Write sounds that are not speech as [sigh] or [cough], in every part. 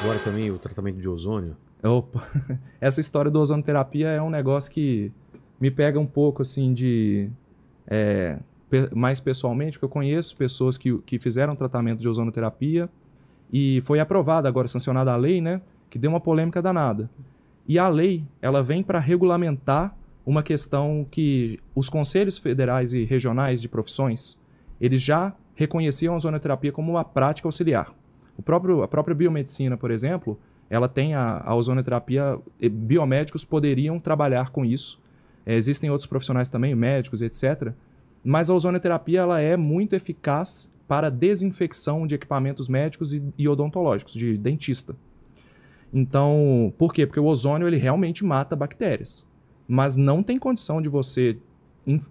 Agora também o tratamento de ozônio. Opa, [laughs] essa história do ozonoterapia é um negócio que me pega um pouco assim de. É, mais pessoalmente, porque eu conheço pessoas que, que fizeram tratamento de ozonoterapia e foi aprovada agora, sancionada a lei, né? Que deu uma polêmica danada. E a lei, ela vem para regulamentar uma questão que os conselhos federais e regionais de profissões, eles já reconheciam a ozonoterapia como uma prática auxiliar. O próprio, a própria biomedicina, por exemplo, ela tem a, a ozonoterapia, eh, biomédicos poderiam trabalhar com isso. É, existem outros profissionais também, médicos, etc. Mas a ozonoterapia ela é muito eficaz para desinfecção de equipamentos médicos e, e odontológicos, de dentista. Então, por quê? Porque o ozônio ele realmente mata bactérias. Mas não tem condição de você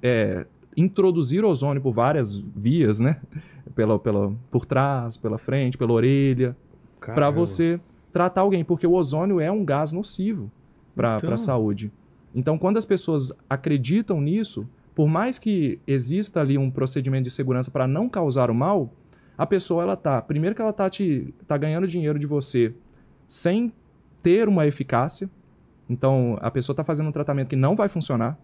é, introduzir ozônio por várias vias, né? pela, pela, por trás, pela frente, pela orelha, para você tratar alguém, porque o ozônio é um gás nocivo para então... a saúde. Então, quando as pessoas acreditam nisso, por mais que exista ali um procedimento de segurança para não causar o mal, a pessoa ela tá, primeiro que ela tá te tá ganhando dinheiro de você sem ter uma eficácia. Então, a pessoa tá fazendo um tratamento que não vai funcionar.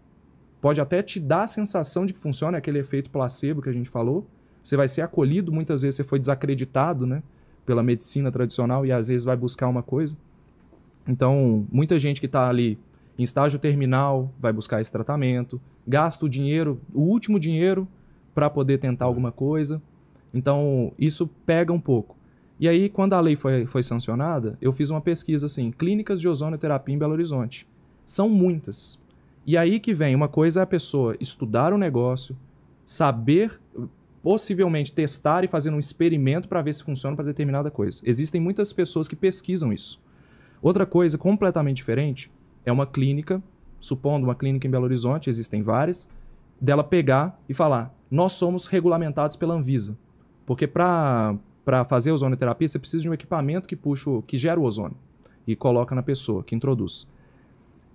Pode até te dar a sensação de que funciona, aquele efeito placebo que a gente falou, você vai ser acolhido, muitas vezes você foi desacreditado, né? Pela medicina tradicional e às vezes vai buscar uma coisa. Então, muita gente que está ali em estágio terminal vai buscar esse tratamento, gasta o dinheiro, o último dinheiro, para poder tentar é. alguma coisa. Então, isso pega um pouco. E aí, quando a lei foi, foi sancionada, eu fiz uma pesquisa assim: clínicas de ozonoterapia em Belo Horizonte. São muitas. E aí que vem uma coisa é a pessoa estudar o negócio, saber possivelmente testar e fazer um experimento para ver se funciona para determinada coisa. Existem muitas pessoas que pesquisam isso. Outra coisa completamente diferente é uma clínica, supondo uma clínica em Belo Horizonte, existem várias, dela pegar e falar: nós somos regulamentados pela Anvisa. Porque para fazer ozonoterapia, você precisa de um equipamento que puxa, que gera o ozônio e coloca na pessoa, que introduz.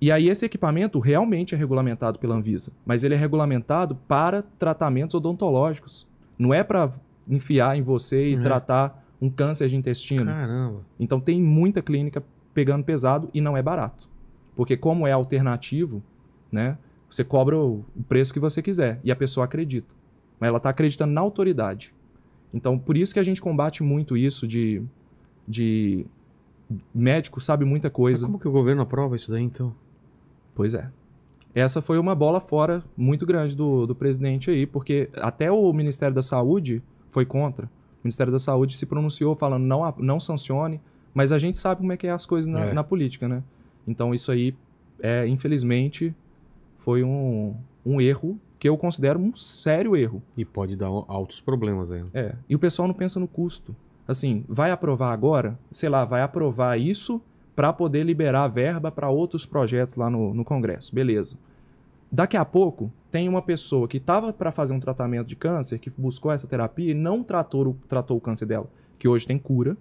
E aí esse equipamento realmente é regulamentado pela Anvisa, mas ele é regulamentado para tratamentos odontológicos. Não é para enfiar em você e uhum. tratar um câncer de intestino. Caramba. Então tem muita clínica pegando pesado e não é barato. Porque como é alternativo, né? Você cobra o preço que você quiser e a pessoa acredita. Mas ela tá acreditando na autoridade. Então, por isso que a gente combate muito isso de, de médico sabe muita coisa. Mas como que o governo aprova isso daí, então? Pois é essa foi uma bola fora muito grande do, do presidente aí, porque até o Ministério da Saúde foi contra. O Ministério da Saúde se pronunciou falando não, não sancione, mas a gente sabe como é que é as coisas na, é. na política, né? Então isso aí, é, infelizmente, foi um, um erro que eu considero um sério erro. E pode dar altos problemas aí. Né? É. E o pessoal não pensa no custo. Assim, vai aprovar agora? Sei lá, vai aprovar isso para poder liberar verba para outros projetos lá no, no Congresso. Beleza. Daqui a pouco, tem uma pessoa que estava para fazer um tratamento de câncer, que buscou essa terapia e não tratou o, tratou o câncer dela, que hoje tem cura,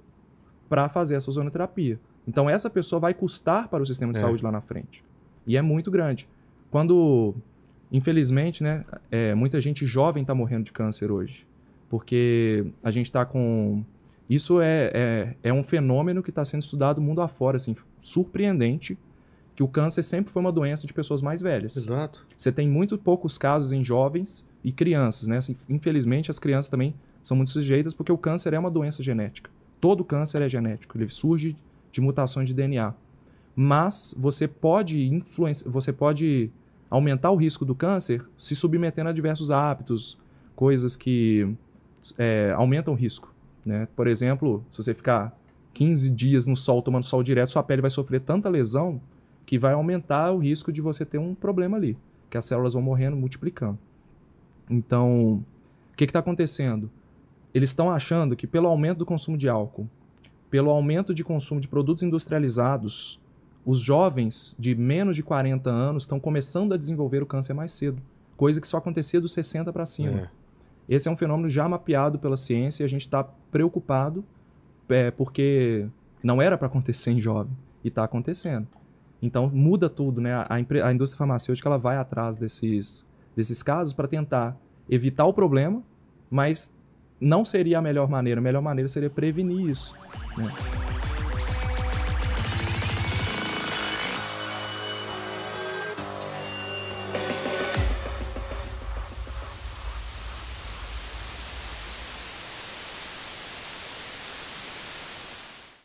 para fazer essa ozonoterapia. Então, essa pessoa vai custar para o sistema de é. saúde lá na frente. E é muito grande. Quando, infelizmente, né, é, muita gente jovem está morrendo de câncer hoje, porque a gente está com isso é, é, é um fenômeno que está sendo estudado mundo afora, assim, surpreendente, que o câncer sempre foi uma doença de pessoas mais velhas. Exato. Você tem muito poucos casos em jovens e crianças, né? Assim, infelizmente, as crianças também são muito sujeitas porque o câncer é uma doença genética. Todo câncer é genético, ele surge de mutações de DNA. Mas você pode influenciar, você pode aumentar o risco do câncer se submetendo a diversos hábitos, coisas que é, aumentam o risco. Né? Por exemplo, se você ficar 15 dias no sol tomando sol direto, sua pele vai sofrer tanta lesão que vai aumentar o risco de você ter um problema ali, que as células vão morrendo, multiplicando. Então, o que está acontecendo? Eles estão achando que pelo aumento do consumo de álcool, pelo aumento de consumo de produtos industrializados, os jovens de menos de 40 anos estão começando a desenvolver o câncer mais cedo, coisa que só acontecia dos 60 para cima. É. Esse é um fenômeno já mapeado pela ciência e a gente está preocupado é, porque não era para acontecer em jovem e está acontecendo. Então muda tudo, né? A, a, indústria farmacêutica ela vai atrás desses, desses casos para tentar evitar o problema, mas não seria a melhor maneira. A melhor maneira seria prevenir isso. Né?